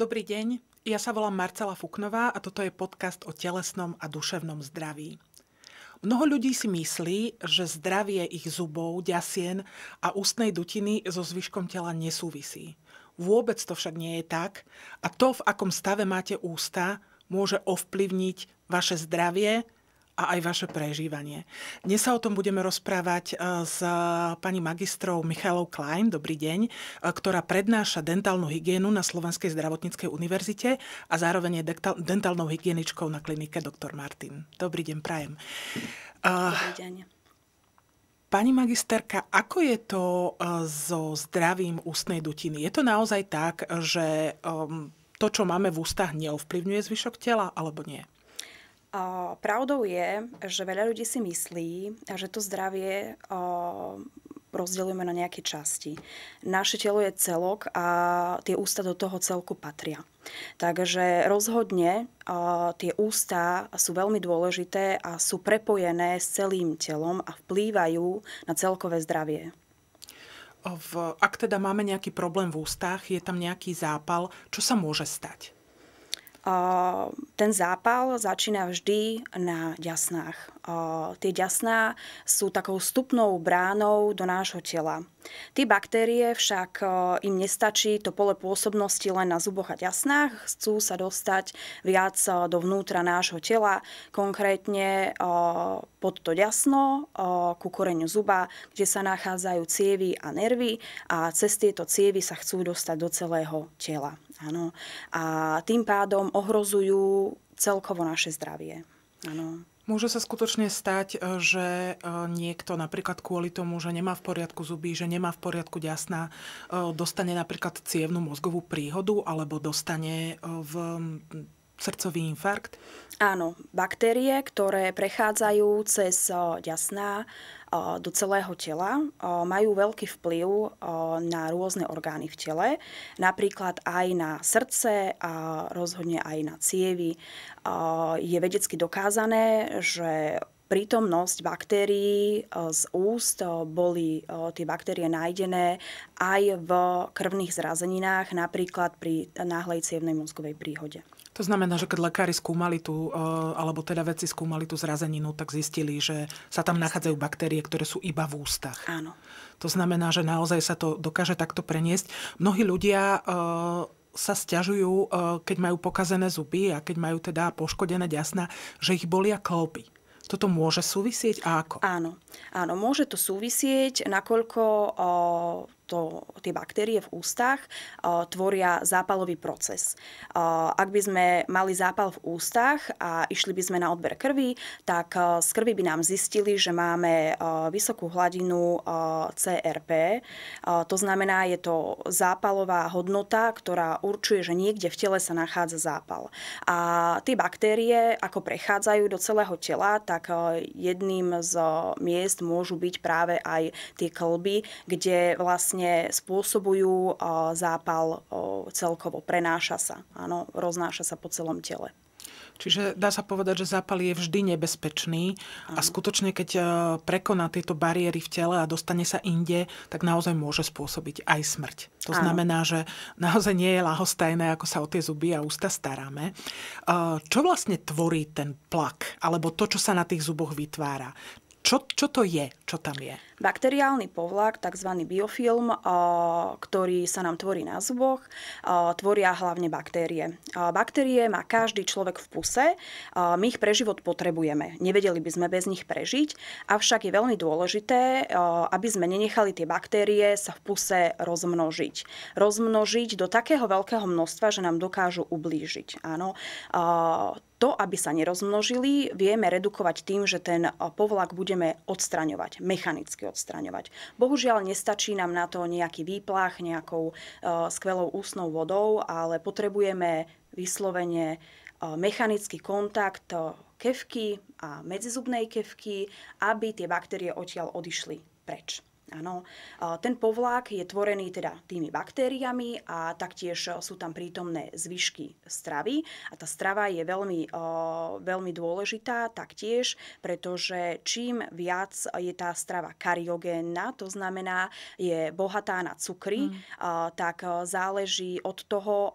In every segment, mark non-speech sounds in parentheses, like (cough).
Dobrý deň, ja sa volám Marcela Fuknová a toto je podcast o telesnom a duševnom zdraví. Mnoho ľudí si myslí, že zdravie ich zubov, ďasien a ústnej dutiny so zvyškom tela nesúvisí. Vôbec to však nie je tak a to, v akom stave máte ústa, môže ovplyvniť vaše zdravie, a aj vaše prežívanie. Dnes sa o tom budeme rozprávať e, s pani magistrou Michalou Klein, dobrý deň, e, ktorá prednáša dentálnu hygienu na Slovenskej zdravotníckej univerzite a zároveň je dentálnou hygieničkou na klinike dr. Martin. Dobrý deň, prajem. E, dobrý deň. Pani magisterka, ako je to so zdravím ústnej dutiny? Je to naozaj tak, že to, čo máme v ústach, neovplyvňuje zvyšok tela, alebo nie? Pravdou je, že veľa ľudí si myslí, že to zdravie rozdeľujeme na nejaké časti. Naše telo je celok a tie ústa do toho celku patria. Takže rozhodne tie ústa sú veľmi dôležité a sú prepojené s celým telom a vplývajú na celkové zdravie. V, ak teda máme nejaký problém v ústach, je tam nejaký zápal, čo sa môže stať? ten zápal začína vždy na ďasnách. Tie ďasná sú takou vstupnou bránou do nášho tela. Tie baktérie však im nestačí to pole pôsobnosti len na zuboch a ťasnách, chcú sa dostať viac dovnútra nášho tela, konkrétne pod to ďasno, ku koreňu zuba, kde sa nachádzajú cievy a nervy a cez tieto cievy sa chcú dostať do celého tela. Ano. A tým pádom ohrozujú celkovo naše zdravie. Ano. Môže sa skutočne stať, e, že e, niekto napríklad kvôli tomu, že nemá v poriadku zuby, že nemá v poriadku ďasná, e, dostane napríklad cievnú mozgovú príhodu alebo dostane v srdcový infarkt? Áno, baktérie, ktoré prechádzajú cez ďasná, do celého tela, majú veľký vplyv na rôzne orgány v tele, napríklad aj na srdce a rozhodne aj na cievy. Je vedecky dokázané, že prítomnosť baktérií z úst. Boli tie baktérie nájdené aj v krvných zrazeninách, napríklad pri náhlej cievnej mozgovej príhode. To znamená, že keď lekári skúmali tú, eh, alebo teda vedci skúmali tú zrazeninu, tak zistili, že sa tam nachádzajú baktérie, ktoré sú iba v ústach. Áno. To znamená, že naozaj sa to dokáže takto preniesť. Mnohí ľudia eh, sa stiažujú, eh, keď majú pokazené zuby a keď majú teda poškodené ďasna, že ich bolia klopy. Toto môže súvisieť a ako? Áno, áno môže to súvisieť, nakoľko to, tie baktérie v ústach uh, tvoria zápalový proces. Uh, ak by sme mali zápal v ústach a išli by sme na odber krvi, tak uh, z krvi by nám zistili, že máme uh, vysokú hladinu uh, CRP. Uh, to znamená, je to zápalová hodnota, ktorá určuje, že niekde v tele sa nachádza zápal. A tie baktérie, ako prechádzajú do celého tela, tak uh, jedným z miest môžu byť práve aj tie klby, kde vlastne vlastne spôsobujú zápal celkovo, prenáša sa, áno, roznáša sa po celom tele. Čiže dá sa povedať, že zápal je vždy nebezpečný a skutočne, keď e, prekoná tieto bariéry v tele a dostane sa inde, tak naozaj môže spôsobiť aj smrť. To znamená, že naozaj nie je lahostajné, ako sa o tie zuby a ústa staráme. E, čo vlastne tvorí ten plak, alebo to, čo sa na tých zuboch vytvára? Čo, čo to je, čo tam je? Bakteriálny povlak, tzv. biofilm, ktorý sa nám tvorí na zuboch, tvoria hlavne baktérie. Baktérie má každý človek v puse, my ich pre život potrebujeme. Nevedeli by sme bez nich prežiť, avšak je veľmi dôležité, aby sme nenechali tie baktérie sa v puse rozmnožiť. Rozmnožiť do takého veľkého množstva, že nám dokážu ublížiť. Áno to, aby sa nerozmnožili, vieme redukovať tým, že ten povlak budeme odstraňovať, mechanicky odstraňovať. Bohužiaľ nestačí nám na to nejaký výplach nejakou e, skvelou ústnou vodou, ale potrebujeme vyslovene e, mechanický kontakt e, kevky a medzizubnej kevky, aby tie baktérie odtiaľ odišli preč. Áno. Ten povlák je tvorený teda tými baktériami a taktiež e, sú tam prítomné zvyšky stravy a tá strava je veľmi, e, veľmi dôležitá taktiež, pretože čím viac je tá strava kariogénna, to znamená je bohatá na cukry, mm. tak e, záleží od toho,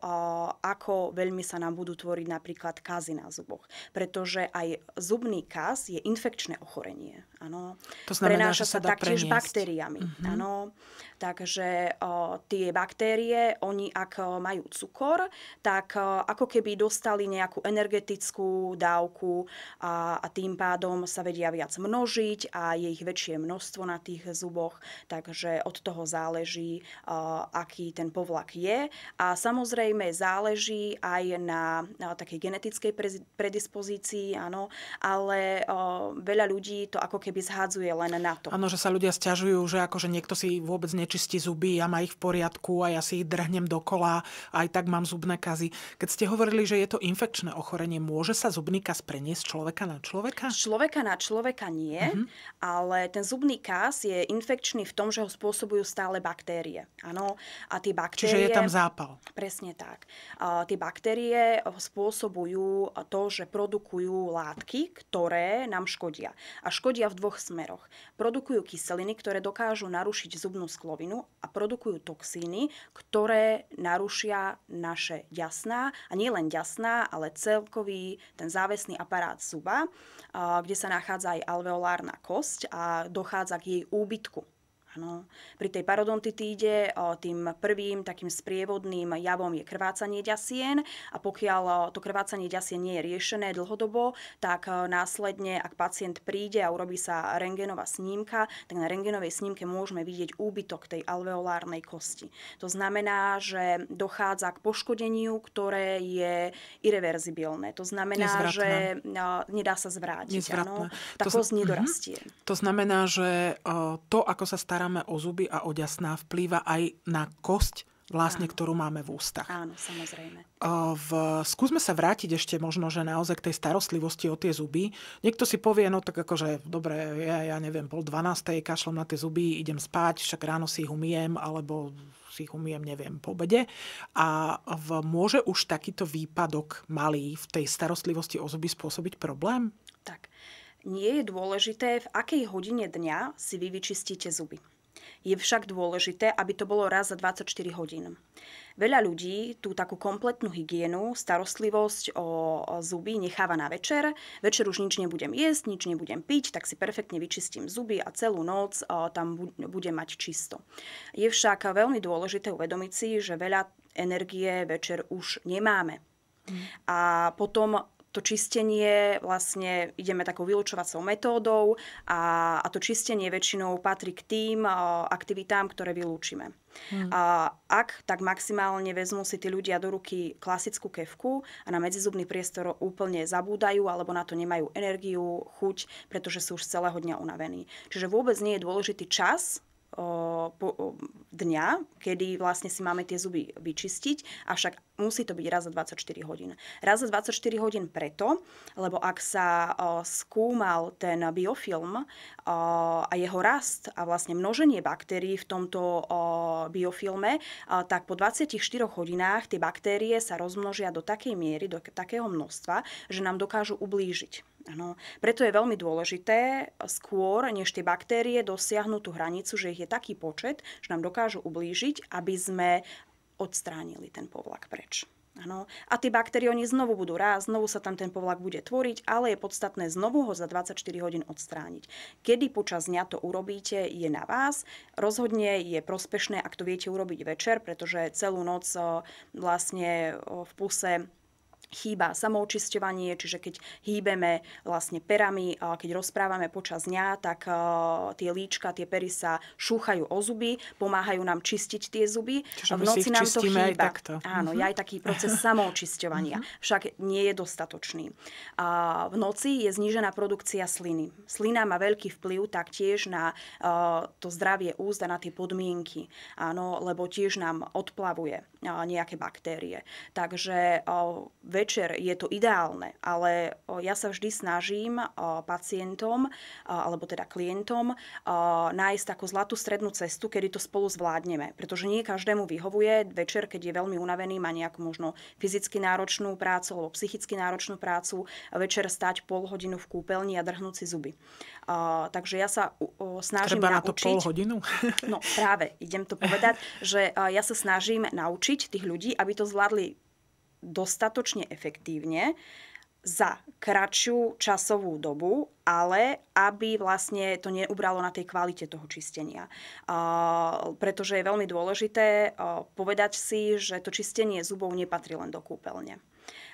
ako veľmi sa nám budú tvoriť napríklad kazy na zuboch. Pretože aj zubný kaz je infekčné ochorenie. Ano. To znamená, Prenáša sa, sa taktiež preniesť. baktériami. Mm-hmm. Ano. Takže o, tie baktérie, oni ak majú cukor, tak o, ako keby dostali nejakú energetickú dávku a, a tým pádom sa vedia viac množiť a je ich väčšie množstvo na tých zuboch, takže od toho záleží, o, aký ten povlak je. A samozrejme záleží aj na, na takej genetickej predispozícii, áno, ale o, veľa ľudí to ako keby zhádzuje len na to. Áno, že sa ľudia stiažujú, že akože niekto si vôbec nečistí zuby, ja má ich v poriadku a ja si ich drhnem dokola, aj tak mám zubné kazy. Keď ste hovorili, že je to infekčné ochorenie, môže sa zubný kaz preniesť človeka na človeka? Z človeka na človeka nie, mm-hmm. ale ten zubný kaz je infekčný v tom, že ho spôsobujú stále baktérie. Áno, a tie baktérie... Čiže je tam zápal. Presne tak. A tie baktérie spôsobujú to, že produkujú látky, ktoré nám škodia. A škodia v v dvoch smeroch. Produkujú kyseliny, ktoré dokážu narušiť zubnú sklovinu a produkujú toxíny, ktoré narušia naše ďasná a nie len ďasná, ale celkový ten závesný aparát zuba, kde sa nachádza aj alveolárna kosť a dochádza k jej úbytku. Áno. Pri tej parodontitíde tým prvým takým sprievodným javom je krvácanie ďasien a pokiaľ to krvácanie ďasien nie je riešené dlhodobo, tak následne, ak pacient príde a urobí sa rengenová snímka, tak na rengenovej snímke môžeme vidieť úbytok tej alveolárnej kosti. To znamená, že dochádza k poškodeniu, ktoré je irreverzibilné. To znamená, Nezvratné. že nedá sa zvrátiť. Nezvratné. Áno? Tá to kosť nedorastie. Mhm. To znamená, že to, ako sa stará staráme o zuby a o ďasná, vplýva aj na kosť, vlastne, áno. ktorú máme v ústach. Áno, samozrejme. V, skúsme sa vrátiť ešte možno, že naozaj k tej starostlivosti o tie zuby. Niekto si povie, no tak akože, dobre, ja, ja neviem, pol 12. kašlom na tie zuby, idem spať, však ráno si ich umiem, alebo si ich umiem, neviem, po obede. A v, môže už takýto výpadok malý v tej starostlivosti o zuby spôsobiť problém? Tak. Nie je dôležité, v akej hodine dňa si vy vyčistíte zuby. Je však dôležité, aby to bolo raz za 24 hodín. Veľa ľudí tú takú kompletnú hygienu, starostlivosť o zuby necháva na večer. Večer už nič nebudem jesť, nič nebudem piť, tak si perfektne vyčistím zuby a celú noc tam budem mať čisto. Je však veľmi dôležité uvedomiť si, že veľa energie večer už nemáme. Mhm. A potom to čistenie vlastne ideme takou vylučovacou metódou a, a to čistenie väčšinou patrí k tým o, aktivitám, ktoré vylúčime. Hmm. A ak, tak maximálne vezmú si tí ľudia do ruky klasickú kevku a na medzizubný priestor úplne zabúdajú alebo na to nemajú energiu, chuť, pretože sú už celého dňa unavení. Čiže vôbec nie je dôležitý čas, dňa, kedy vlastne si máme tie zuby vyčistiť, avšak musí to byť raz za 24 hodín. Raz za 24 hodín preto, lebo ak sa skúmal ten biofilm a jeho rast a vlastne množenie baktérií v tomto biofilme, tak po 24 hodinách tie baktérie sa rozmnožia do takej miery, do takého množstva, že nám dokážu ublížiť. Ano. Preto je veľmi dôležité skôr, než tie baktérie dosiahnu tú hranicu, že ich je taký počet, že nám dokážu ublížiť, aby sme odstránili ten povlak preč. Ano. A tie baktérie, oni znovu budú rásť, znovu sa tam ten povlak bude tvoriť, ale je podstatné znovu ho za 24 hodín odstrániť. Kedy počas dňa to urobíte, je na vás. Rozhodne je prospešné, ak to viete urobiť večer, pretože celú noc vlastne v puse chýba samoučisťovanie, čiže keď hýbeme vlastne perami, keď rozprávame počas dňa, tak e, tie líčka, tie pery sa šúchajú o zuby, pomáhajú nám čistiť tie zuby. Čiže v noci nám to chýba. Aj takto. Áno, mhm. je aj taký proces (laughs) samoučisťovania, mhm. však nie je dostatočný. A v noci je znížená produkcia sliny. Slina má veľký vplyv taktiež na e, to zdravie úzda, na tie podmienky, áno, lebo tiež nám odplavuje nejaké baktérie. Takže večer je to ideálne, ale ja sa vždy snažím pacientom, alebo teda klientom, nájsť takú zlatú strednú cestu, kedy to spolu zvládneme. Pretože nie každému vyhovuje večer, keď je veľmi unavený, má nejakú možno fyzicky náročnú prácu alebo psychicky náročnú prácu, večer stať pol hodinu v kúpeľni a drhnúť si zuby. Takže ja sa snažím Treba naučiť... na to pol hodinu? No práve, idem to povedať, že ja sa snažím naučiť naučiť tých ľudí, aby to zvládli dostatočne efektívne za kratšiu časovú dobu, ale aby vlastne to neubralo na tej kvalite toho čistenia. Uh, pretože je veľmi dôležité uh, povedať si, že to čistenie zubov nepatrí len do kúpeľne.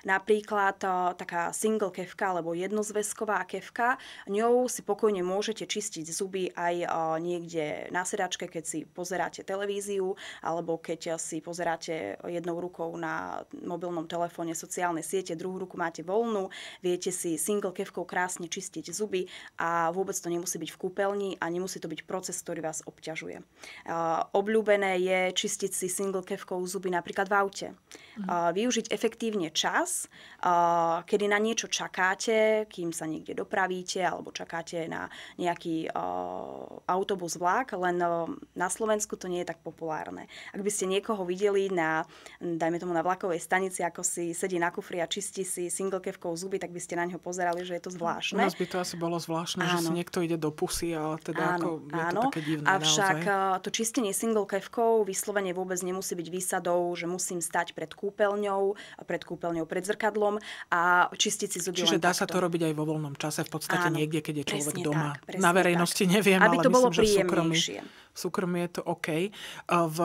Napríklad e, taká single kevka alebo jednozväzková kevka, ňou si pokojne môžete čistiť zuby aj e, niekde na sedačke, keď si pozeráte televíziu alebo keď si pozeráte jednou rukou na mobilnom telefóne sociálne siete, druhú ruku máte voľnú, viete si single kevkou krásne čistiť zuby a vôbec to nemusí byť v kúpeľni a nemusí to byť proces, ktorý vás obťažuje. E, obľúbené je čistiť si single kevkou zuby napríklad v aute. Uh, Využiť efektívne čas, čas, kedy na niečo čakáte, kým sa niekde dopravíte alebo čakáte na nejaký autobus, vlak, len na Slovensku to nie je tak populárne. Ak by ste niekoho videli na, dajme tomu na vlakovej stanici, ako si sedí na kufri a čistí si single kevkou zuby, tak by ste na ňo pozerali, že je to zvláštne. U nás by to asi bolo zvláštne, áno. že si niekto ide do pusy, ale teda áno, ako, je áno. to také divné Avšak naozaj. to čistenie kevkou vyslovene vôbec nemusí byť výsadou, že musím stať pred kúpeľňou, pred kúpeľňou, pred pred zrkadlom a čistiť si zuby. Čiže dá takto. sa to robiť aj vo voľnom čase, v podstate Áno, niekde, keď je človek doma. Tak, Na verejnosti tak. neviem, Aby ale to myslím, bolo že v súkromí súkromí je to OK. V,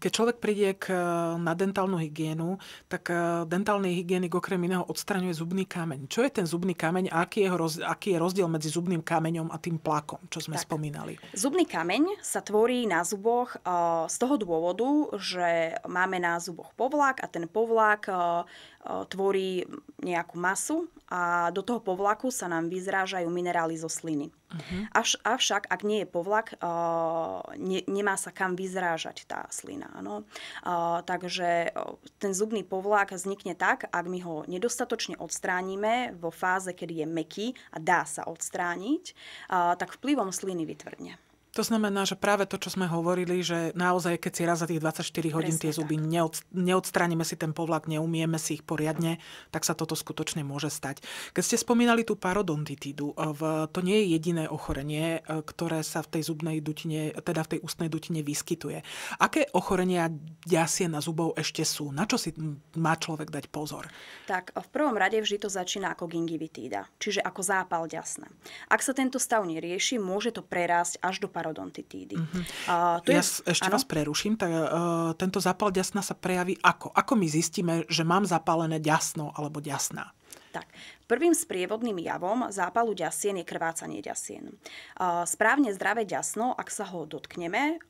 keď človek príde k, e, na dentálnu hygienu, tak e, dentálny hygienik okrem iného odstraňuje zubný kameň. Čo je ten zubný kameň a aký je, aký je rozdiel medzi zubným kameňom a tým plakom, čo sme tak. spomínali? Zubný kameň sa tvorí na zuboch e, z toho dôvodu, že máme na zuboch povlak a ten povlak tvorí nejakú masu a do toho povlaku sa nám vyzrážajú minerály zo sliny. Uh-huh. Mhm. Až, avšak, ak nie je povlak, uh, ne, nemá sa kam vyzrážať tá slina. Áno? Uh, takže uh, ten zubný povlak vznikne tak, ak my ho nedostatočne odstránime vo fáze, kedy je meký a dá sa odstrániť, uh, tak vplyvom sliny vytvrdne. To znamená, že práve to, čo sme hovorili, že naozaj, keď si raz za tých 24 hodín Presne tie zuby neod, neodstránime si ten povlak, neumieme si ich poriadne, tak sa toto skutočne môže stať. Keď ste spomínali tú parodontitídu, e, to nie je jediné ochorenie, e, ktoré sa v tej zubnej dutine, teda v tej ústnej dutine vyskytuje. Aké ochorenia ďasie na zubov ešte sú? Na čo si má človek dať pozor? Tak v prvom rade vždy to začína ako gingivitída, čiže ako zápal ďasna. Ak sa tento stav nerieši, môže to prerásť až do parodontitídy. Mm-hmm. A, tu ja je... ešte ano? vás preruším. Tak, uh, tento zápal ďasna sa prejaví ako? Ako my zistíme, že mám zapálené ďasno alebo ďasná? Tak, Prvým sprievodným javom zápalu ďasien je krvácanie ďasien. Správne zdravé ďasno, ak sa ho dotkneme,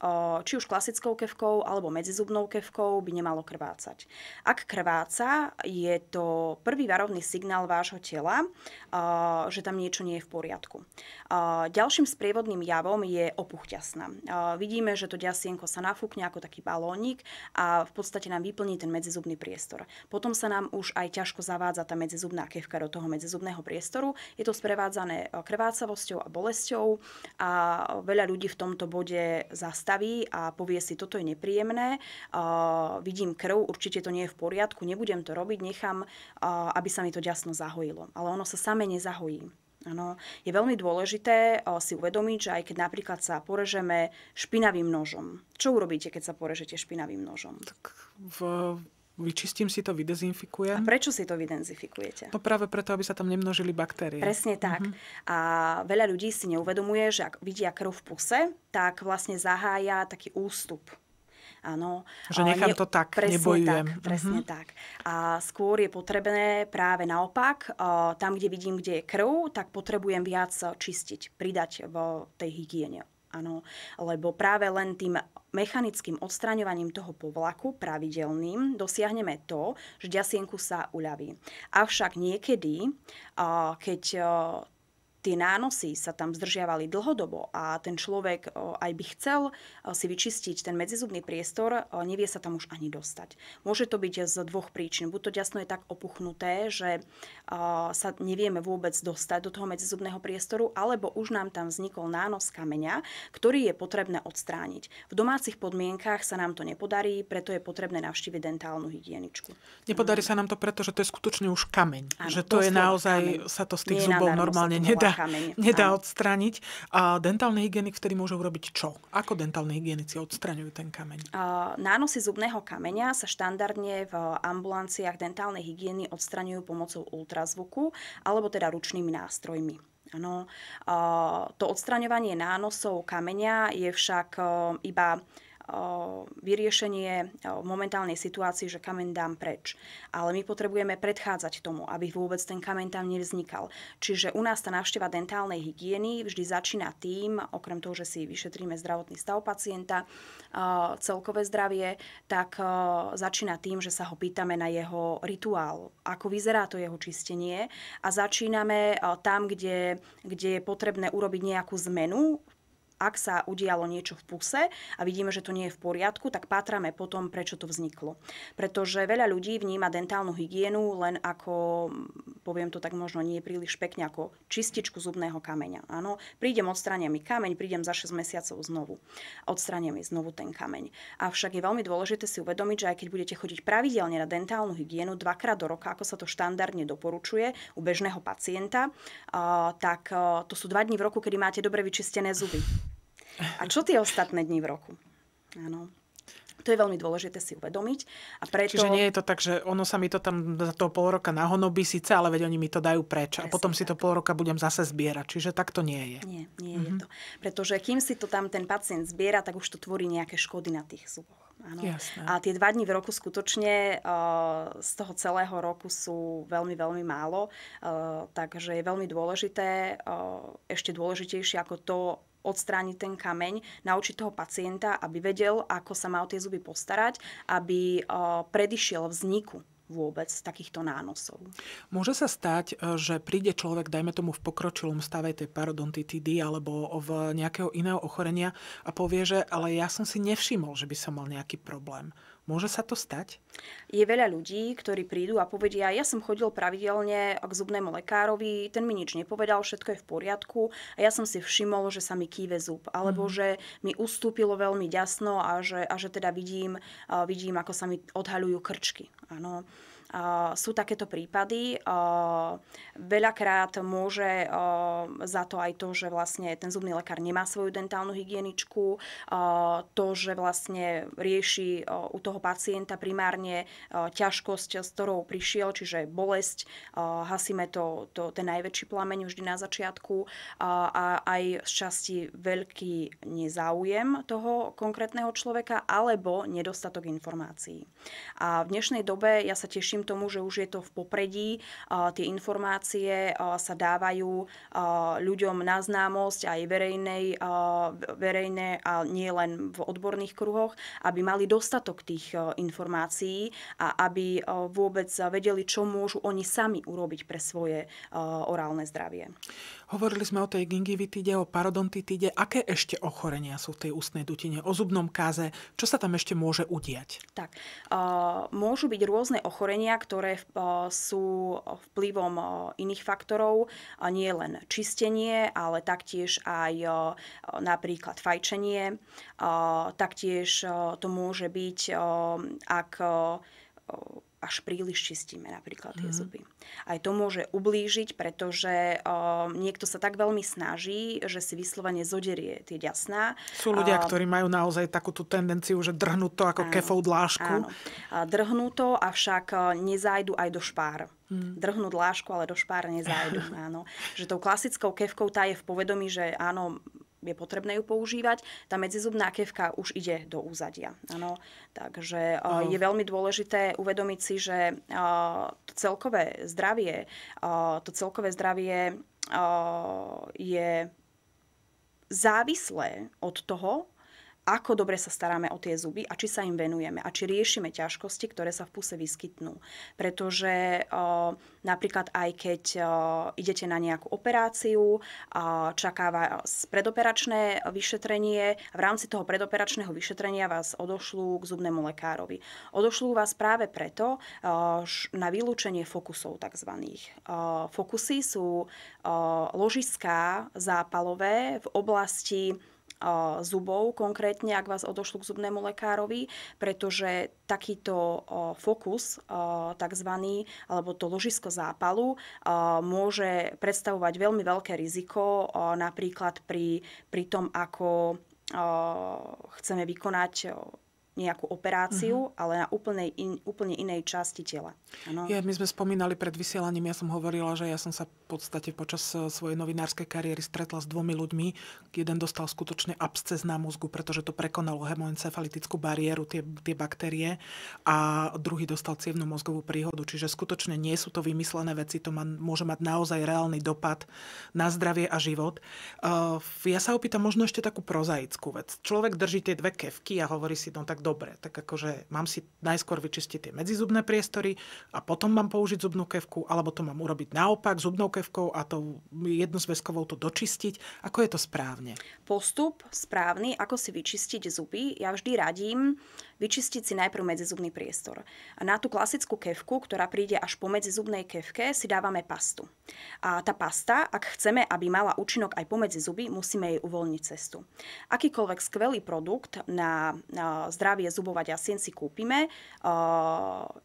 či už klasickou kevkou alebo medzizubnou kevkou, by nemalo krvácať. Ak krváca, je to prvý varovný signál vášho tela, že tam niečo nie je v poriadku. Ďalším sprievodným javom je opuch ďasna. Vidíme, že to ďasienko sa nafúkne ako taký balónik a v podstate nám vyplní ten medzizubný priestor. Potom sa nám už aj ťažko zavádza tá medzizubná kevka do toho medzizubného priestoru. Je to sprevádzané e, krvácavosťou a bolesťou a veľa ľudí v tomto bode zastaví a povie si, toto je nepríjemné, e, vidím krv, určite to nie je v poriadku, nebudem to robiť, nechám, e, aby sa mi to ďasno zahojilo. Ale ono sa same nezahojí. Ano. Je veľmi dôležité si uvedomiť, že aj keď napríklad sa porežeme špinavým nožom, čo urobíte, keď sa porežete špinavým nožom? Tak v Vyčistím si to, vydezinfikujem. A prečo si to vydezinfikujete? To práve preto, aby sa tam nemnožili baktérie. Presne tak. Uh-huh. A veľa ľudí si neuvedomuje, že ak vidia krv v puse, tak vlastne zahája taký ústup. Áno. Že nechám ne, to tak, presne nebojujem. Tak, mhm. presne uh-huh. tak. A skôr je potrebné práve naopak, tam, kde vidím, kde je krv, tak potrebujem viac čistiť, pridať v tej hygiene. Áno, lebo práve len tým mechanickým odstraňovaním toho povlaku pravidelným dosiahneme to, že ďasienku sa uľaví. Avšak niekedy, keď tie nánosy sa tam zdržiavali dlhodobo a ten človek aj by chcel si vyčistiť ten medzizubný priestor, nevie sa tam už ani dostať. Môže to byť z dvoch príčin. Buď to ďasno je tak opuchnuté, že sa nevieme vôbec dostať do toho medzizubného priestoru, alebo už nám tam vznikol nános kameňa, ktorý je potrebné odstrániť. V domácich podmienkách sa nám to nepodarí, preto je potrebné navštíviť dentálnu hygieničku. Nepodarí sa nám to preto, že to je skutočne už kameň. Áno, že to, to je naozaj, kameň. sa to z tých zubov normálne nedá nedá, kameň. nedá áno. odstrániť. A dentálny hygienik vtedy môže urobiť čo? Ako dentálni hygienici odstraňujú ten kameň? Nánosy zubného kameňa sa štandardne v ambulanciách dentálnej hygieny odstraňujú pomocou ultrazvuku alebo teda ručnými nástrojmi. Ano. To odstraňovanie nánosov kameňa je však e, iba Eh, vyriešenie v eh, momentálnej situácii, že kamen dám preč. Ale my potrebujeme predchádzať tomu, aby vôbec ten kamen tam nevznikal. Čiže u nás tá návšteva dentálnej hygieny vždy začína tým, okrem toho, že si vyšetríme zdravotný stav pacienta, eh, celkové zdravie, tak začína tým, že sa ho pýtame na jeho rituál, ako vyzerá to jeho čistenie a začíname tam, kde, kde je potrebné urobiť nejakú zmenu v ak sa udialo niečo v puse a vidíme, že to nie je v poriadku, tak pátrame potom, prečo to vzniklo. Pretože veľa ľudí vníma dentálnu hygienu len ako, poviem to tak možno nie príliš pekne, ako čističku zubného kameňa. Áno, prídem, odstrania mi kameň, prídem za 6 mesiacov znovu. Odstrania mi znovu ten kameň. Avšak je veľmi dôležité si uvedomiť, že aj keď budete chodiť pravidelne na dentálnu hygienu dvakrát do roka, ako sa to štandardne doporučuje u bežného pacienta, tak to sú dva dní v roku, kedy máte dobre vyčistené zuby. A čo tie ostatné dni v roku? Áno. To je veľmi dôležité si uvedomiť. A preto... Čiže nie je to tak, že ono sa mi to tam za toho pol roka nahonobí síce, ale veď oni mi to dajú preč Presne a potom si to pol roka budem zase zbierať. Čiže tak to nie je. Nie, nie mm-hmm. je mhm. to. Pretože kým si to tam ten pacient zbiera, tak už to tvorí nejaké škody na tých zuboch. Áno. A tie dva dní v roku skutočne uh, z toho celého roku sú veľmi, veľmi málo. Uh, takže je veľmi dôležité, uh, ešte dôležitejšie ako to, odstrániť ten kameň, naučiť toho pacienta, aby vedel, ako sa má o tie zuby postarať, aby predišiel vzniku vôbec takýchto nánosov. Môže sa stať, e, že príde človek, dajme tomu v pokročilom stave tej parodontitidy alebo v nejakého iného ochorenia a povie, že ale ja som si nevšimol, že by som mal nejaký problém. Môže sa to stať? Je veľa ľudí, ktorí prídu a povedia, ja som chodil pravidelne k zubnému lekárovi, ten mi nič nepovedal, všetko je v poriadku a ja som si všimol, že sa mi kýve zub, alebo mm. že mi ustúpilo veľmi ďasno a že, a že teda vidím, vidím, ako sa mi odhaľujú krčky. Áno. Eh, sú takéto prípady. Eh, veľakrát môže eh, za to aj to, že vlastne ten zubný lekár nemá svoju dentálnu hygieničku, to, že vlastne rieši u toho pacienta primárne ťažkosť, s ktorou prišiel, čiže bolesť, hasíme to, to, ten najväčší plameň vždy na začiatku a aj z časti veľký nezáujem toho konkrétneho človeka alebo nedostatok informácií. A v dnešnej dobe ja sa teším, verím tomu, že už je to v popredí, tie informácie sa dávajú ľuďom na známosť aj verejnej, verejné a nie len v odborných kruhoch, aby mali dostatok tých informácií a aby vôbec vedeli, čo môžu oni sami urobiť pre svoje orálne zdravie. Hovorili sme o tej gingivitide, o parodontitide. Aké ešte ochorenia sú v tej ústnej dutine? O zubnom káze? Čo sa tam ešte môže udiať? Tak, môžu byť rôzne ochorenia, ktoré sú vplyvom iných faktorov. Nie len čistenie, ale taktiež aj napríklad fajčenie. Taktiež to môže byť, ak až príliš čistíme napríklad tie mm. zuby. Aj to môže ublížiť, pretože o, niekto sa tak veľmi snaží, že si vyslovene zoderie tie ďasná. Sú ľudia, um, ktorí majú naozaj takú tú tendenciu, že drhnú to ako áno, kefou dlášku. Áno. Drhnú to, avšak nezajdu aj do špár. Hmm. Drhnú dlášku, ale do špár nezajdu. (laughs) áno. Že tou klasickou kevkou tá je v povedomí, že áno, je potrebné ju používať. Tá medzizubná kevka už ide do úzadia. Ano. Takže uh, je veľmi dôležité uvedomiť si, že uh, to celkové zdravie, uh, to celkové zdravie je závislé od toho, ako dobre sa staráme o tie zuby a či sa im venujeme a či riešime ťažkosti, ktoré sa v puse vyskytnú. Pretože o, napríklad aj keď o, idete na nejakú operáciu, o, čaká vás predoperačné vyšetrenie, v rámci toho predoperačného vyšetrenia vás odošlú k zubnému lekárovi. Odošlú vás práve preto o, na vylúčenie fokusov tzv. O, fokusy sú o, ložiská zápalové v oblasti zubov, konkrétne ak vás odošlo k zubnému lekárovi, pretože takýto fokus, takzvaný, alebo to ložisko zápalu, môže predstavovať veľmi veľké riziko, napríklad pri, pri tom, ako chceme vykonať nejakú operáciu, uh-huh. ale na úplne, in, úplne inej časti tela. Ano? Ja, my sme spomínali pred vysielaním, ja som hovorila, že ja som sa v podstate počas e, svojej novinárskej kariéry stretla s dvomi ľuďmi. Jeden dostal skutočne absces na mozgu, pretože to prekonalo hemoencefalitickú bariéru, tie, tie baktérie, a druhý dostal cievnú mozgovú príhodu. Čiže skutočne nie sú to vymyslené veci, to má, môže mať naozaj reálny dopad na zdravie a život. Uh, ja sa opýtam možno ešte takú prozaickú vec. Človek drží tie dve kevky a hovorí si, no tak do dobre, tak akože mám si najskôr vyčistiť tie medzizubné priestory a potom mám použiť zubnú kevku, alebo to mám urobiť naopak zubnou kevkou a tou zväzkovou to dočistiť. Ako je to správne? Postup správny, ako si vyčistiť zuby, ja vždy radím vyčistiť si najprv medzizubný priestor. A na tú klasickú kevku, ktorá príde až po medzizubnej kevke, si dávame pastu. A tá pasta, ak chceme, aby mala účinok aj pomedzi zuby, musíme jej uvoľniť cestu. Akýkoľvek skvelý produkt na, na zdravie zdravie zubovať a syn si kúpime,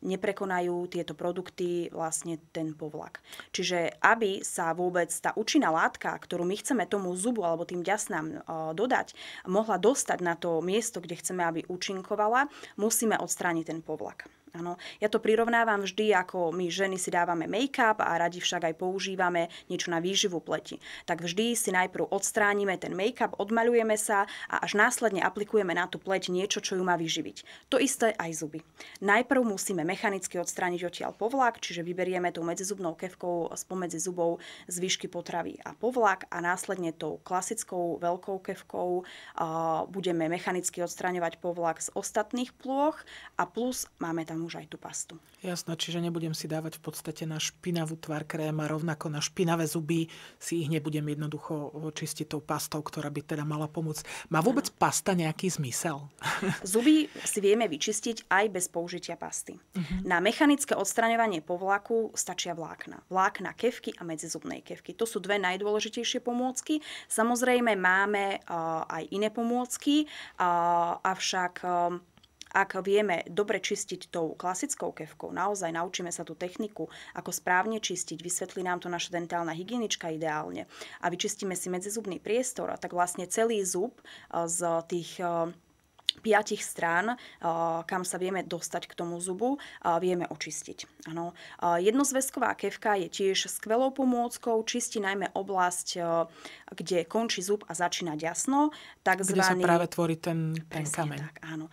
neprekonajú tieto produkty vlastne ten povlak. Čiže aby sa vôbec tá účinná látka, ktorú my chceme tomu zubu alebo tým ďasnám dodať, mohla dostať na to miesto, kde chceme, aby účinkovala, musíme odstrániť ten povlak. Áno. Ja to prirovnávam vždy, ako my ženy si dávame make-up a radi však aj používame niečo na výživu pleti. Tak vždy si najprv odstránime ten make-up, odmaľujeme sa a až následne aplikujeme na tú pleť niečo, čo ju má vyživiť. To isté aj zuby. Najprv musíme mechanicky odstrániť odtiaľ povlak, čiže vyberieme tou medzizubnou kevkou spomedzi zubov z výšky potravy a povlak a následne tou klasickou veľkou kevkou budeme mechanicky odstraňovať povlak z ostatných plôch a plus máme tam už aj tú pastu. Jasné, čiže nebudem si dávať v podstate na špinavú tvár krém a rovnako na špinavé zuby si ich nebudem jednoducho čistiť tou pastou, ktorá by teda mala pomôcť. Má vôbec ano. pasta nejaký zmysel? (laughs) Zuby si vieme vyčistiť aj bez použitia pasty. Uh-huh. Na mechanické odstraňovanie povlaku stačia vlákna. Vlákna kevky a medzizubnej kevky. To sú dve najdôležitejšie pomôcky. Samozrejme máme uh, aj iné pomôcky, uh, avšak uh, ak vieme dobre čistiť tou klasickou kevkou, naozaj naučíme sa tú techniku, ako správne čistiť, vysvetlí nám to naša dentálna hygienička ideálne a vyčistíme si medzizubný priestor, tak vlastne celý zub e, z tých e, piatich strán, e, kam sa vieme dostať k tomu zubu, vieme očistiť. Ano. Jednozväzková kevka je tiež skvelou pomôckou, čistí najmä oblasť, kde končí zub a začína ďasno. Takzvaný... Kde sa práve tvorí ten, ten kameň. Tak, áno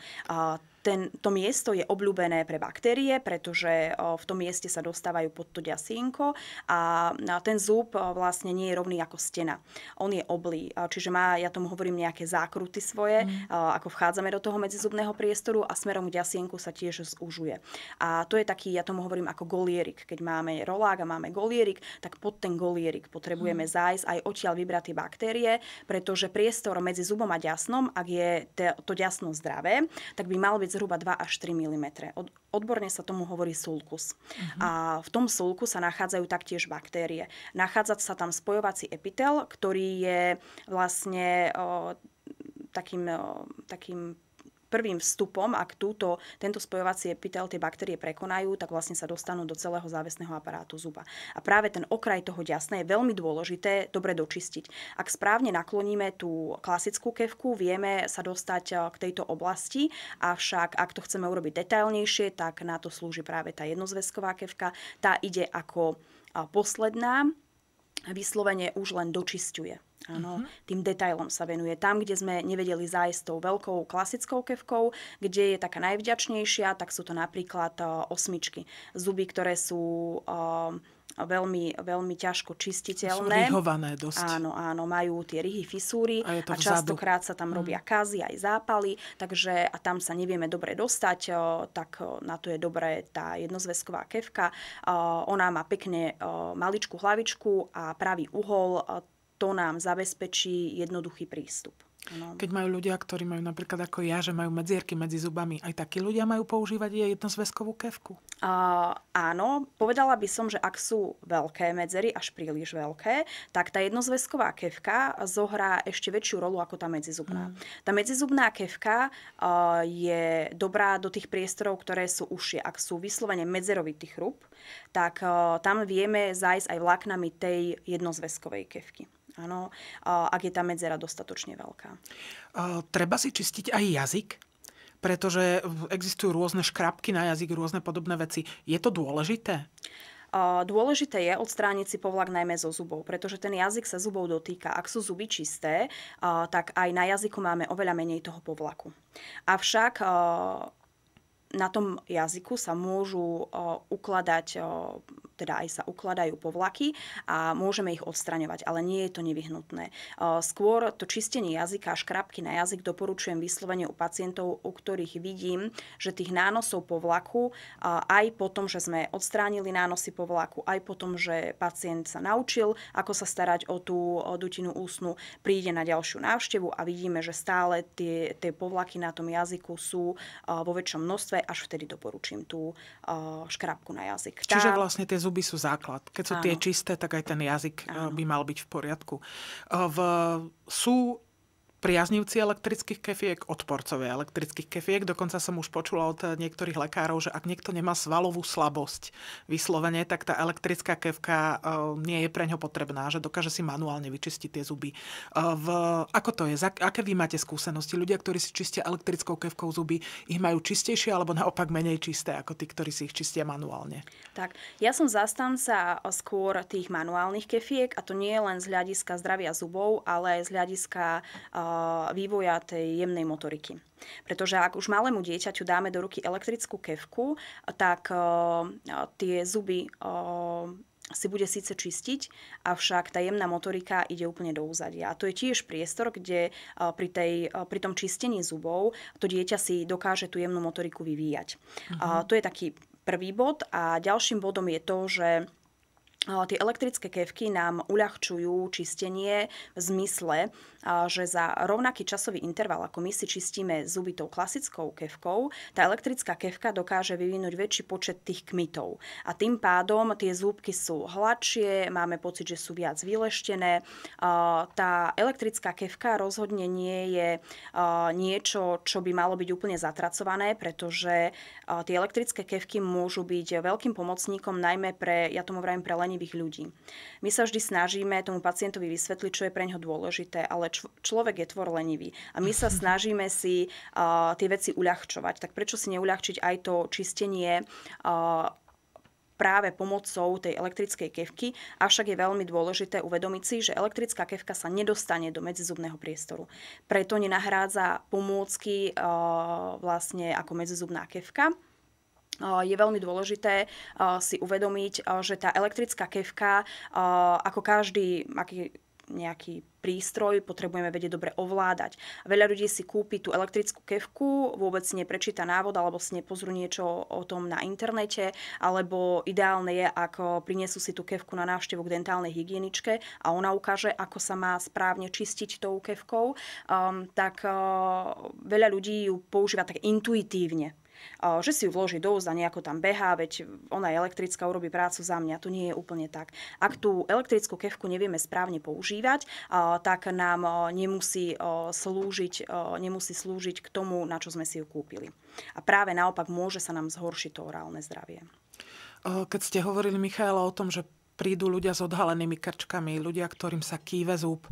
ten, to miesto je obľúbené pre baktérie, pretože v tom mieste sa dostávajú pod to ďasienko a ten zub vlastne nie je rovný ako stena. On je oblý, čiže má, ja tomu hovorím, nejaké zákruty svoje, mm. ako vchádzame do toho medzizubného priestoru a smerom k ďasienku sa tiež zúžuje. A to je taký, ja tomu hovorím, ako golierik. Keď máme rolák a máme golierik, tak pod ten golierik potrebujeme mm. zájsť aj odtiaľ vybrať tie baktérie, pretože priestor medzi zubom a ďasnom, ak je to ďasno zdravé, tak by mal byť zhruba 2 až 3 mm. Od, odborne sa tomu hovorí sulkus. Uh-huh. A v tom sulku sa nachádzajú taktiež baktérie. Nachádza sa tam spojovací epitel, ktorý je vlastne o, takým, takým prvým vstupom, ak túto, tento spojovací epitel tie baktérie prekonajú, tak vlastne sa dostanú do celého závesného aparátu zuba. A práve ten okraj toho ďasna je veľmi dôležité dobre dočistiť. Ak správne nakloníme tú klasickú kevku, vieme sa dostať eh, k tejto oblasti, avšak ak to chceme urobiť detailnejšie, tak na to slúži práve tá jednozväzková kevka. Tá ide ako eh, posledná, vyslovene už len dočisťuje. Áno, uh-huh. tým detailom sa venuje. Tam, kde sme nevedeli zájsť tou veľkou klasickou kevkou, kde je taká najvďačnejšia, tak sú to napríklad uh, osmičky. Zuby, ktoré sú... Uh, veľmi, veľmi ťažko čistiteľné. Sú rihované dosť. Áno, áno, majú tie rihy, fisúry a, a častokrát sa tam mhm. robia mm. kazy, aj zápaly, takže a tam sa nevieme dobre dostať, e, tak na to je dobré tá jednozväzková kevka. Ona má pekne maličku hlavičku a pravý uhol, to nám zabezpečí jednoduchý prístup. No. Keď majú ľudia, ktorí majú napríklad ako ja, že majú medzierky medzi zubami, aj takí ľudia majú používať jej jednozväzkovú kevku? Uh, áno, povedala by som, že ak sú veľké medzery, až príliš veľké, tak tá jednozväzková kevka zohrá ešte väčšiu rolu ako tá medzizubná. Mm. Tá medzizubná kevka uh, je dobrá do tých priestorov, ktoré sú ušie. Ak sú vyslovene medzerovitý chrup, tak uh, tam vieme zájsť aj vláknami tej jednozväzkovej kevky. Áno, ak je tá medzera dostatočne veľká. Treba si čistiť aj jazyk? Pretože existujú rôzne škrapky na jazyk, rôzne podobné veci. Je to dôležité? Dôležité je odstrániť si povlak najmä zo zubov, pretože ten jazyk sa zubov dotýka. Ak sú zuby čisté, tak aj na jazyku máme oveľa menej toho povlaku. Avšak na tom jazyku sa môžu ukladať teda aj sa ukladajú povlaky a môžeme ich odstraňovať, ale nie je to nevyhnutné. Skôr to čistenie jazyka a škrabky na jazyk doporučujem vyslovene u pacientov, u ktorých vidím, že tých nánosov povlaku. aj po tom, že sme odstránili nánosy povlaku, aj po tom, že pacient sa naučil, ako sa starať o tú dutinu ústnu, príde na ďalšiu návštevu a vidíme, že stále tie, tie povlaky na tom jazyku sú vo väčšom množstve, až vtedy doporučím tú škrabku na jazyk. Čiže vlastne tie zuby zuby sú základ. Keď sú Áno. tie čisté, tak aj ten jazyk Áno. Eh, by mal byť v poriadku. Eh, v, sú priaznivci elektrických kefiek, odporcovia elektrických kefiek. Dokonca som už počula od eh, niektorých lekárov, že ak niekto nemá svalovú slabosť vyslovene, tak tá elektrická kevka eh, nie je pre ňo potrebná, že dokáže si manuálne vyčistiť tie zuby. Eh, v, ako to je? Aké vy máte skúsenosti? Ľudia, ktorí si čistia elektrickou kevkou zuby, ich majú čistejšie alebo naopak menej čisté ako tí, ktorí si ich čistia manuálne? Tak, ja som zastanca skôr tých manuálnych kefiek a to nie je len z hľadiska zdravia zubov, ale aj z hľadiska uh, Eh, vývoja tej jemnej motoriky. Pretože ak už malému dieťaťu dáme do ruky elektrickú kevku, tak eh, tie zuby eh, si bude síce čistiť, avšak tá jemná motorika ide úplne do úzadia. A to je tiež priestor, kde pri, tej, pri tom čistení zubov to dieťa si dokáže tú jemnú motoriku vyvíjať. Uh-huh. A to je taký prvý bod. A ďalším bodom je to, že Tie elektrické kevky nám uľahčujú čistenie v zmysle, že za rovnaký časový interval, ako my si čistíme zuby tou klasickou kevkou, tá elektrická kevka dokáže vyvinúť väčší počet tých kmitov. A tým pádom tie zúbky sú hladšie, máme pocit, že sú viac vyleštené. Tá elektrická kevka rozhodne nie je niečo, čo by malo byť úplne zatracované, pretože tie elektrické kevky môžu byť veľkým pomocníkom najmä pre, ja tomu vravím, pre danivých ľudí. My sa vždy snažíme tomu pacientovi vysvetliť, čo je pre neho dôležité, ale č- človek je tvor lenivý a my sa (laughs) snažíme si uh, tie veci uľahčovať. Tak prečo si neuľahčiť aj to čistenie uh, práve pomocou tej elektrickej kevky, avšak je veľmi dôležité uvedomiť si, že elektrická kevka sa nedostane do medzizubného priestoru. Preto nenahrádza pomôcky e, vlastne ako medzizubná kevka, je veľmi dôležité si uvedomiť, že tá elektrická kevka, ako každý aký nejaký prístroj, potrebujeme vedieť dobre ovládať. Veľa ľudí si kúpi tú elektrickú kevku, vôbec si neprečíta návod alebo si nepozrú niečo o tom na internete, alebo ideálne je, ak prinesú si tú kevku na návštevu k dentálnej hygieničke a ona ukáže, ako sa má správne čistiť tou kevkou, um, tak uh, veľa ľudí ju používa tak intuitívne že si ju vloží do úzda, a nejako tam behá, veď ona je elektrická, urobí prácu za mňa. To nie je úplne tak. Ak tú elektrickú kevku nevieme správne používať, tak nám nemusí slúžiť, nemusí slúžiť k tomu, na čo sme si ju kúpili. A práve naopak môže sa nám zhoršiť to orálne zdravie. Keď ste hovorili, Michaela, o tom, že prídu ľudia s odhalenými krčkami, ľudia, ktorým sa kýve zúb,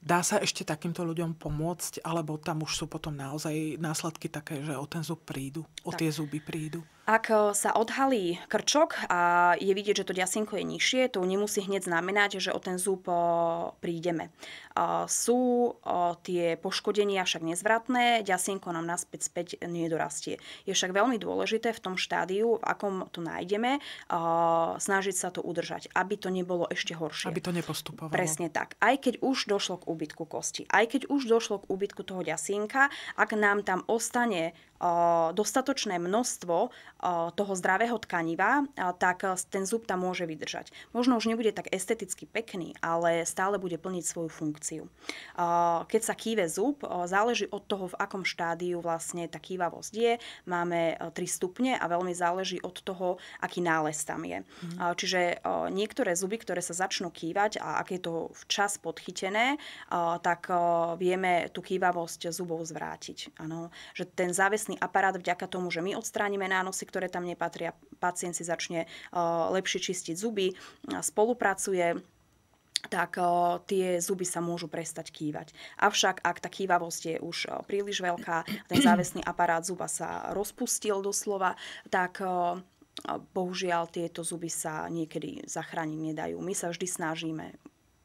Dá sa ešte takýmto ľuďom pomôcť, alebo tam už sú potom naozaj následky také, že o ten zub prídu, o tak. tie zuby prídu? Ak e, sa odhalí krčok a je vidieť, že to ďasinko je nižšie, to nemusí hneď znamenať, že o ten zúb e, prídeme. E, sú tie poškodenia však nezvratné, ďasinko nám naspäť späť nedorastie. Je však veľmi dôležité v tom štádiu, v akom to nájdeme, snažiť sa to udržať, aby to nebolo ešte horšie. Aby to nepostupovalo. Presne tak. Aj keď už došlo k úbytku kosti, aj keď už došlo k úbytku toho ďasinka, ak nám tam ostane Eh, dostatočné množstvo eh, toho zdravého tkaniva, eh, tak ten zub tam môže vydržať. Možno už nebude tak esteticky pekný, ale stále bude plniť svoju funkciu. Keď sa kýve zub, záleží od toho, v akom štádiu vlastne tá kývavosť je. Máme 3 stupne a veľmi záleží od toho, aký nález tam je. Mhm. Čiže niektoré zuby, ktoré sa začnú kývať a ak je to včas podchytené, tak vieme tú kývavosť zubov zvrátiť. Ano? Že ten závesný komplexný aparát vďaka tomu, že my odstránime nánosy, ktoré tam nepatria, pacient si začne e, lepšie čistiť zuby, e, spolupracuje tak o, e, tie zuby sa môžu prestať kývať. Avšak ak tá kývavosť je už o, príliš veľká, ten závesný aparát zuba sa rozpustil doslova, tak o, bohužiaľ tieto zuby sa niekedy zachrániť nedajú. My sa vždy snažíme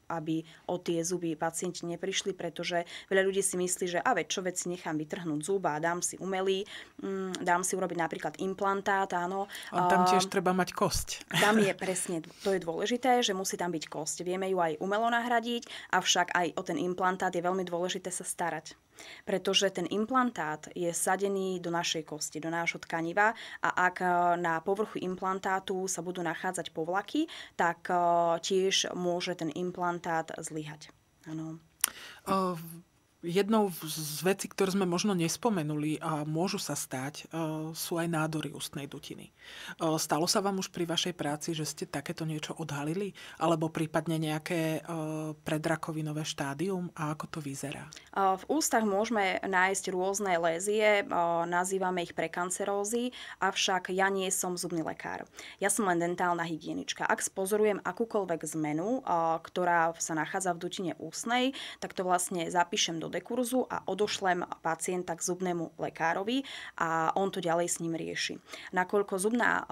aby o tie zuby pacienti neprišli, pretože veľa ľudí si myslí, že a veď čo vec nechám vytrhnúť zuba a dám si umelý, mm, dám si urobiť napríklad implantát, áno. A tam tiež treba mať kosť. Tam je (laughs) presne, to je dôležité, že musí tam byť kosť. Vieme ju aj umelo nahradiť, avšak aj o ten implantát je veľmi dôležité sa starať pretože ten implantát je sadený do našej kosti, do nášho tkaniva a ak e, na povrchu implantátu sa budú nachádzať povlaky, tak e, tiež môže ten implantát zlyhať. Áno. Uh... Jednou z vecí, ktoré sme možno nespomenuli a môžu sa stať, e, sú aj nádory ústnej dutiny. E, stalo sa vám už pri vašej práci, že ste takéto niečo odhalili? Alebo prípadne nejaké e, predrakovinové štádium a ako to vyzerá? V ústach môžeme nájsť rôzne lézie, nazývame ich prekancerózy, avšak ja nie som zubný lekár. Ja som len dentálna hygienička. Ak spozorujem akúkoľvek zmenu, ktorá sa nachádza v dutine ústnej, tak to vlastne zapíšem do dekurzu a odošlem pacienta k zubnému lekárovi a on to ďalej s ním rieši. Nakoľko zubná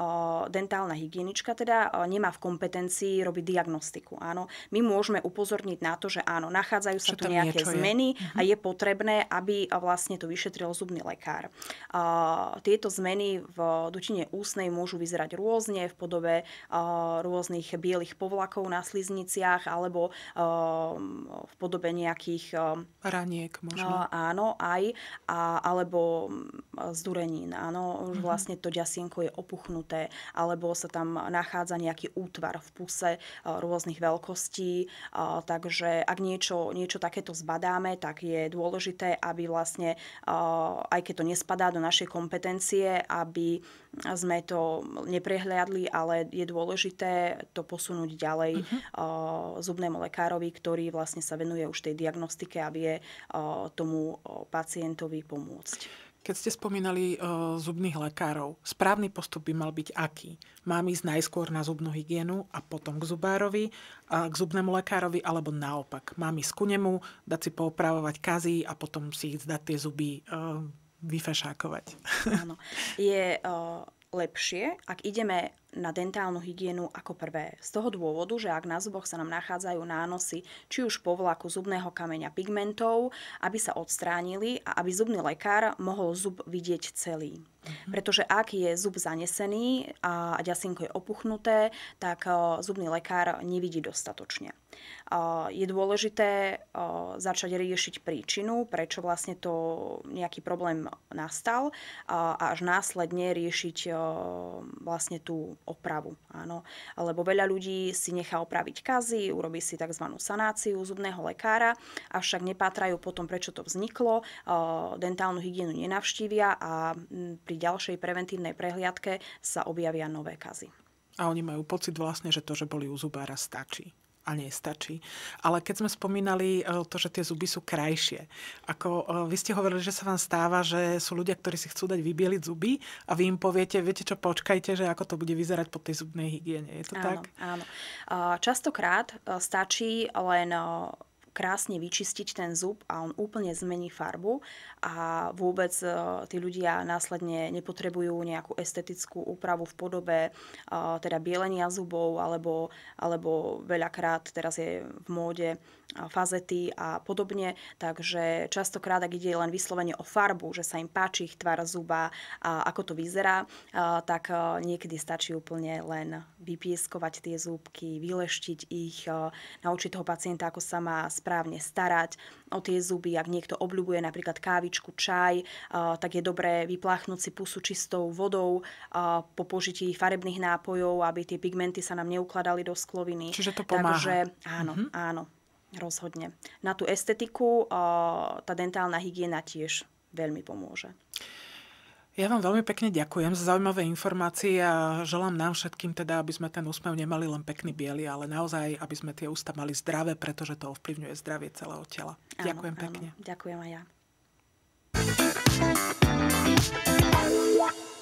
dentálna hygienička teda nemá v kompetencii robiť diagnostiku. Áno, my môžeme upozorniť na to, že áno, nachádzajú sa tu nejaké zmeny je. a mhm. je potrebné, aby vlastne to vyšetril zubný lekár. Tieto zmeny v dutine ústnej môžu vyzerať rôzne v podobe rôznych bielých povlakov na slizniciach alebo v podobe nejakých Taniek možno. No, áno, aj. A, alebo mm, z durenín, áno. Už mm-hmm. vlastne to ďasienko je opuchnuté, alebo sa tam nachádza nejaký útvar v puse e, rôznych veľkostí. E, takže ak niečo, niečo takéto zbadáme, tak je dôležité, aby vlastne, e, aj keď to nespadá do našej kompetencie, aby sme to neprehliadli, ale je dôležité to posunúť ďalej uh-huh. zubnému lekárovi, ktorý vlastne sa venuje už tej diagnostike a vie tomu pacientovi pomôcť. Keď ste spomínali o zubných lekárov, správny postup by mal byť aký? Mám ísť najskôr na zubnú hygienu a potom k zubárovi, a k zubnému lekárovi, alebo naopak? Mám ísť ku nemu, dať si poopravovať kazy a potom si ísť dať tie zuby e, vyfešákovať? Áno. Je e, lepšie, ak ideme na dentálnu hygienu ako prvé. Z toho dôvodu, že ak na zuboch sa nám nachádzajú nánosy či už po vlaku zubného kameňa pigmentov, aby sa odstránili a aby zubný lekár mohol zub vidieť celý. Mm-hmm. Pretože ak je zub zanesený a ďasinko je opuchnuté, tak zubný lekár nevidí dostatočne. Je dôležité začať riešiť príčinu, prečo vlastne to nejaký problém nastal a až následne riešiť vlastne tú opravu. Áno. Lebo veľa ľudí si nechá opraviť kazy, urobí si tzv. sanáciu zubného lekára, avšak nepátrajú potom, prečo to vzniklo, dentálnu hygienu nenavštívia a pri ďalšej preventívnej prehliadke sa objavia nové kazy. A oni majú pocit vlastne, že to, že boli u zubára, stačí a nestačí. Ale keď sme spomínali e, to, že tie zuby sú krajšie, ako e, vy ste hovorili, že sa vám stáva, že sú ľudia, ktorí si chcú dať vybieliť zuby a vy im poviete, viete čo, počkajte, že ako to bude vyzerať po tej zubnej hygiene. Je to áno, tak? Áno. Častokrát e, stačí len krásne vyčistiť ten zub a on úplne zmení farbu a vôbec e, tí ľudia následne nepotrebujú nejakú estetickú úpravu v podobe e, teda bielenia zubov alebo, alebo veľakrát teraz je v móde e, fazety a podobne, takže častokrát, ak ide len vyslovene o farbu, že sa im páči ich tvar zuba a ako to vyzerá, tak niekedy stačí úplne len vypieskovať tie zúbky, vyleštiť ich, naučiť toho pacienta, ako sa má správne starať o tie zuby. Ak niekto obľubuje napríklad kávičku, čaj, tak je dobré vypláchnuť si pusu čistou vodou po požití farebných nápojov, aby tie pigmenty sa nám neukladali do skloviny. Čiže to pomáha. Takže áno, mm-hmm. áno. Rozhodne. Na tú estetiku tá dentálna hygiena tiež veľmi pomôže. Ja vám veľmi pekne ďakujem za zaujímavé informácie a želám nám všetkým teda, aby sme ten úsmev nemali len pekný biely, ale naozaj, aby sme tie ústa mali zdravé, pretože to ovplyvňuje zdravie celého tela. Áno, ďakujem áno, pekne. Ďakujem aj ja.